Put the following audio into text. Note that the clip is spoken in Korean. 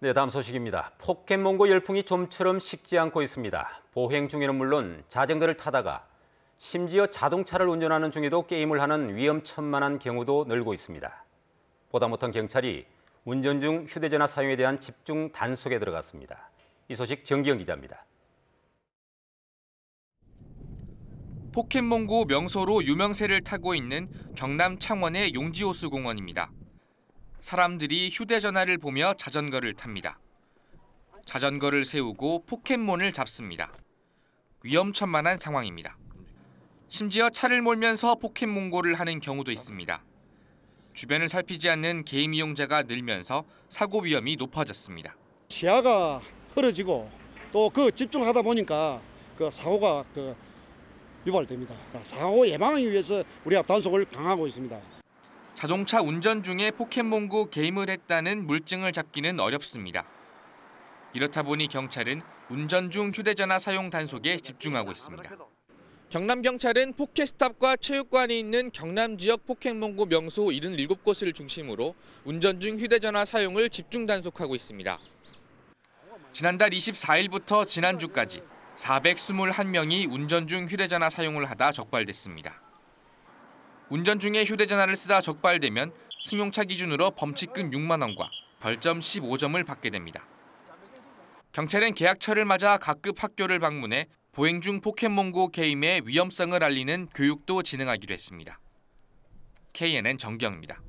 네, 다음 소식입니다. 포켓몬고 열풍이 좀처럼 식지 않고 있습니다. 보행 중에는 물론 자전거를 타다가 심지어 자동차를 운전하는 중에도 게임을 하는 위험천만한 경우도 늘고 있습니다. 보다 못한 경찰이 운전 중 휴대전화 사용에 대한 집중 단속에 들어갔습니다. 이 소식 정기영 기자입니다. 포켓몬고 명소로 유명세를 타고 있는 경남 창원의 용지호수공원입니다. 사람들이 휴대전화를 보며 자전거를 탑니다. 자전거를 세우고 포켓몬을 잡습니다. 위험천만한 상황입니다. 심지어 차를 몰면서 포켓몬고를 하는 경우도 있습니다. 주변을 살피지 않는 게임 이용자가 늘면서 사고 위험이 높아졌습니다. 시야가 흐려지고 또 그 집중하다 보니까 그 사고가 그 유발됩니다. 사고 예방을 위해서 우리가 단속을 강하고 있습니다. 자동차 운전 중에 포켓몬고 게임을 했다는 물증을 잡기는 어렵습니다. 이렇다 보니 경찰은 운전 중 휴대전화 사용 단속에 집중하고 있습니다. 경남 경찰은 포켓스탑과 체육관이 있는 경남 지역 포켓몬고 명소 77곳을 중심으로 운전 중 휴대전화 사용을 집중 단속하고 있습니다. 지난달 24일부터 지난주까지 421명이 운전 중 휴대전화 사용을 하다 적발됐습니다. 운전 중에 휴대전화를 쓰다 적발되면 승용차 기준으로 범칙금 6만 원과 벌점 15점을 받게 됩니다. 경찰은 계약철을 맞아 각급 학교를 방문해 보행 중 포켓몬고 게임의 위험성을 알리는 교육도 진행하기로 했습니다. KNN 정경입니다.